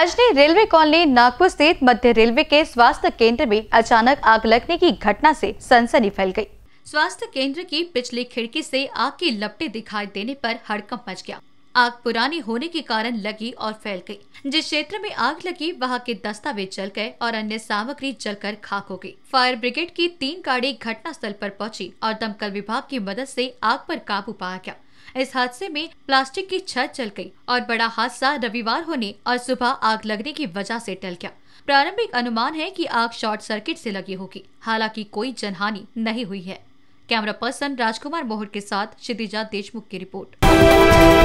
Ajni railway colony Nagpur स्थित मध्य railway के स्वास्थ्य केंद्र में अचानक आग लगने की घटना से सनसनी फैल गई स्वास्थ्य केंद्र की पिछली खिड़की से आग की लपटे दिखाई देने पर हड़कंप मच गया आग पुरानी होने के कारण लगी और फैल गई। जिस क्षेत्र में आग लगी वहां के दस्तावेज जल गए और अन्य सामग्री जलकर खाक हो गई। फायर ब्रिगेड की तीन गाड़ी घटनास्थल पर पहुंची और दमकल विभाग की मदद से आग पर काबू पाया गया इस हादसे में प्लास्टिक की छत जल गई और बड़ा हादसा रविवार होने और सुबह आग लगने की वजह ऐसी टल गया प्रारंभिक अनुमान है कि आग शॉर्ट सर्किट से लगी होगी हालांकि कोई जनहानि नहीं हुई है कैमरा पर्सन राजकुमार मोहर के साथ क्षितिजा देशमुख की रिपोर्ट